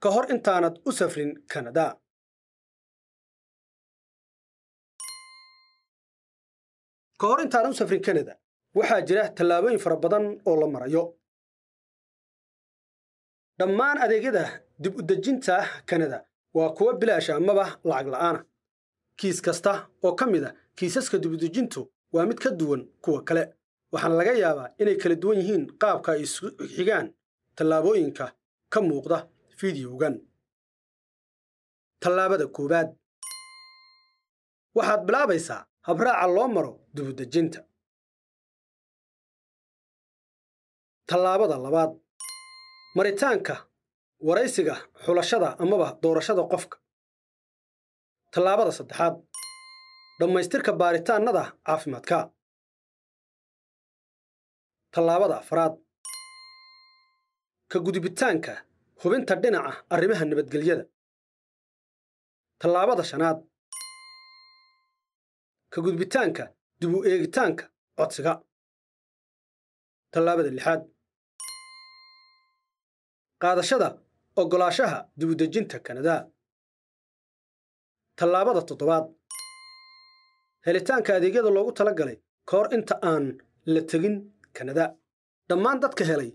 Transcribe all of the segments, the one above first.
ka hor intaanad u safrin kanada ka hor intaanan u safrin kanada waxaa jira tallaabooyin fara badan oo la marayo dhammaan adeegyada dib u dejinta kanada waa kuwa bilaasha amaba lacag la'aana kiis kasta oo ka mid a ah kiisaska dib dibudejintu waa mid ka duwan kuwa kale waxaana laga yaabaa inay kala duwan yihiin qaabka ay isu xigaan tallaabooyinka ka muuqda fideogan tallaabada koowaad waxaad bilaabaysaa habraaca loo maro dubudejinta tallaabada labaad maritaanka waraysiga xulashada amaba doorashada qofka tallaabada saddexaad dhammaystirka baaritaanada caafimaadka tallaabada afraad ka gudubitaanka hubinta dhinaca arrimaha nabadgelyada tallaabada shanaad ka gudbitaanka dib u eegitaanka codsiga tallaabada lixaad qaadashada ogolaashaha dib kanada tallaabada toddobaad helitaanka adeegyada loogu tala galay ka hor inta aan la tegin kanada dhammaan dadka helay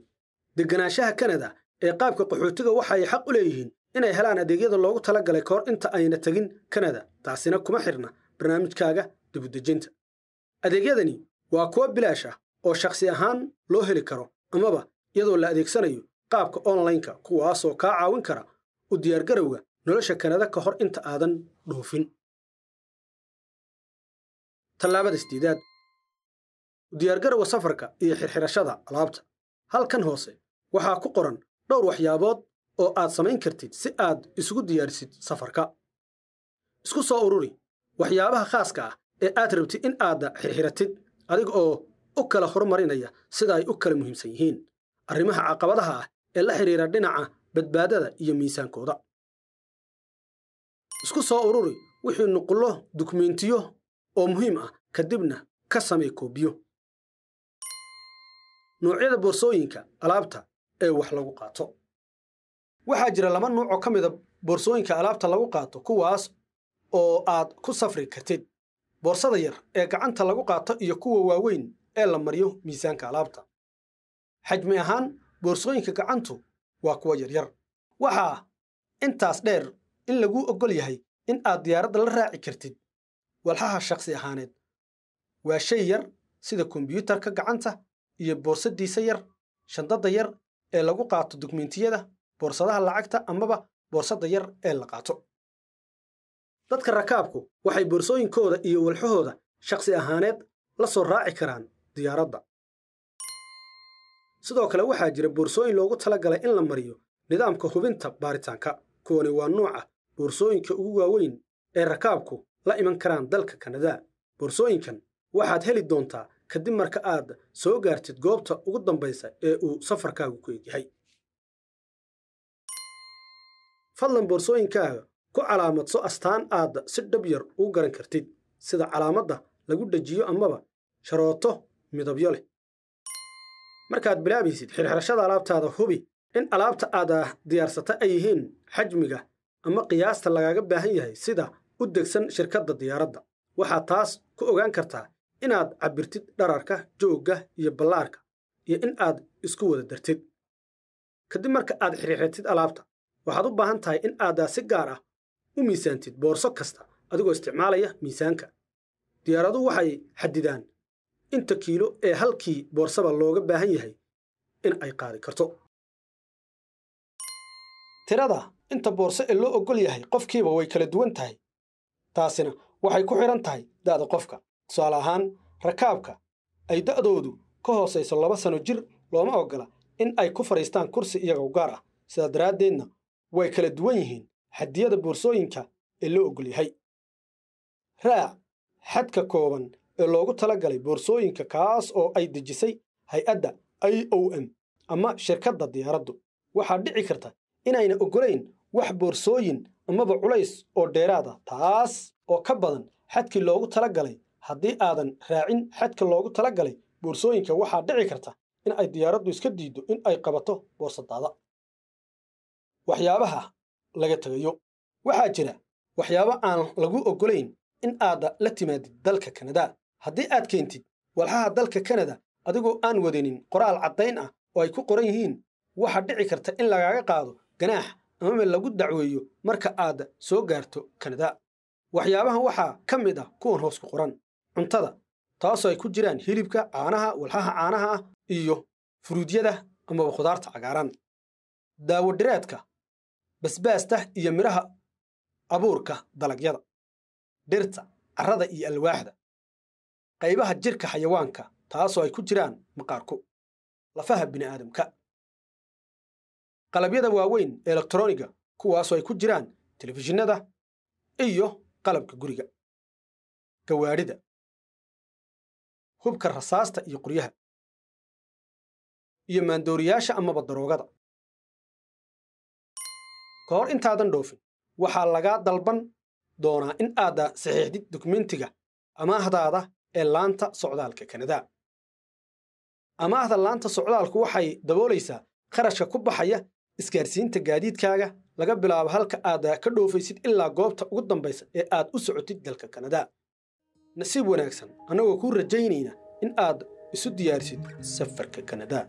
deganaanshaha kanada ee qaabka qaxootiga waxa ay xaq u leeyihiin inay helaan adeegyada loogu tala galay kahor inta ayna tegin kanada taasina kuma xirna barnaamijkaaga dibudejinta adeegyadani waa kuwo bilaash ah oo shakhsi ahaan loo heli karo amaba iyadoo la adeegsanayo qaabka onlaynka kuwaasoo kaa caawin kara u diyaargarowga nolosha kanada ka hor inta aadan dhuufin tallaabada sideedaad u diyaargarowga safarka iyo xirxirashada alaabta halkan hoose waxaa ku qoran dhowr waxyaabood oo aad samayn kartid si aad isugu diyaarisid safarka isku soo ururi waxyaabaha khaaska ah ee aad rabtid in aad xirxiratid adiga oo u kala horumarinaya sida ay u kala muhiimsan yihiin arrimaha caqabadaha ah ee la xidhiira dhinaca badbaadada iyo miisaankooda isku soo ururi wixii nuqullo dukumentiyo oo muhiim ah kadibna ka samee koobiyo noocyada boorsooyinka alaabta ee wax lagu qaato waxaa jira laba nuuc oo ka mida ah boorsooyinka alaabta lagu qaato kuwaas oo aad ku safri kartid boorsada yar ee gacanta lagu qaato iyo kuwa waaweyn ee la mariyo miisaanka alaabta xajmi ahaan boorsooyinka gacantu waa kuwa yaryar waxaa intaas dheer in laguu oggol yahay in aad diyaaradda la raaci kartid walxaha shakhsi ahaaneed waa shay yar sida kombyuutarka gacanta iyo boorsaddiisa yar shandadda yar ee lagu qaato dugmentiyada boorsadaha lacagta amaba boorsada yar ee la qaato dadka rakaabku waxay boorsooyinkooda iyo walxahooda shakhsi ahaaneed la soo raaci karaan diyaaradda sidoo kale waxaa jira boorsooyin loogu talagalay in la mariyo nidaamka hubinta baaritaanka kuwani waa nuuca boorsooyinka ugu waaweyn ee rakaabku la iman karaan dalka kanada boorsooyinkan waxaad heli doontaa kadib marka aad soo gaartid goobta ugu dambaysa ee uu safarkaagu ku egyahay fadlan boorsooyinkaaga ku calaamadso astaan aad si dhab yar ugu garan kartid sida calaamadda lagu dhejiyo amaba sharooto midabyo leh markaad bilaabaysid xirxirashada alaabtaada hubi in alaabta aad ah diyaarsata ay yihiin xajmiga ama qiyaasta lagaaga baahan yahay sida u degsan shirkadda diyaaradda waxaad taas ku ogaan kartaa inaad cabbirtid dhararka joogga iyo ballaarka iyo in aad isku wada dartid kadib marka aad xiriirtid alaabta waxaad u baahan tahay in aad si gaar ah u miisaantid boorso kasta adigoo isticmaalaya miisaanka diyaaradu waxay xadidaan inta kiilo ee halkii boorsaba looga baahan yahay in ay qaadi karto tirada inta boorso ee loo oggol yahay qofkiiba way kala duwan tahay taasina waxay ku xidhan tahay da'da qofka tusaale ahaan rakaabka ay da'doodu ka hoosayso laba sano jir looma oggola in ay ku fadhiistaan kursi iyagoo gaar ah sidaa daraaddeedna way kala duwan yihiin xaddiyada boorsooyinka ee loo oggol yahay raac xadka kooban ee loogu tala galay boorsooyinka kaas oo ay dejisay hay-adda i o m ama shirkadda diyaaraddu waxaa dhici karta inayna ogolayn wax boorsooyin amaba culays oo dheeraad ah taas oo ka badan xadkii loogu tala galay haddii aadan raacin xadka loogu tala galay boorsooyinka waxaa dhici karta in ay diyaaraddu iska diiddo in ay qabato boorsadaada waxyaabaha laga tegayo waxaa jira waxyaabo aan lagu oggolayn in aadda la timaadid dalka kanada haddii aad keentid walxaha dalka kanada adigoo aan wadanin qoraal caddayn ah oo ay ku qoran yihiin waxaa dhici karta in lagaaga qaado ganaax amama lagu dacweeyo marka aadda soo gaarto kanada waxyaabahan waxaa ka mid ah kuwan hoos ku qoran cuntada taasoo ay ku jiraan hilibka caanaha walxaha caanaha ah iyo furuudyada amaba khudaarta cagaaran daawo basbaasta iyo midhaha abuurka dalagyada dhirta carrada iyo alwaaxda qaybaha jirka xayawaanka taasoo ay ku jiraan maqaarku lafaha bini'aadamka qalabyada waaweyn elektroniga kuwaasoo ay ku jiraan telefishinada iyo qalabka guriga gawaadhida hubka rasaasta iyo qoryaha iyo maandooriyaasha amaba daroogada ka hor intaadan dhoofin waxaa lagaa dalban doonaa in aad saxiixdid dukumentiga amaahdaada ee laanta socdaalka kanada amaahda laanta socdaalku waxay daboolaysaa kharashka ku baxaya isgaarsiinta gaadiidkaaga laga bilaabo halka aad ka dhoofaysid ilaa goobta ugu dambaysa ee aad u socotid dalka kanada nasiib wanaagsan annagoo kuu rajaynayna in aad isu diyaarsid safarka kanada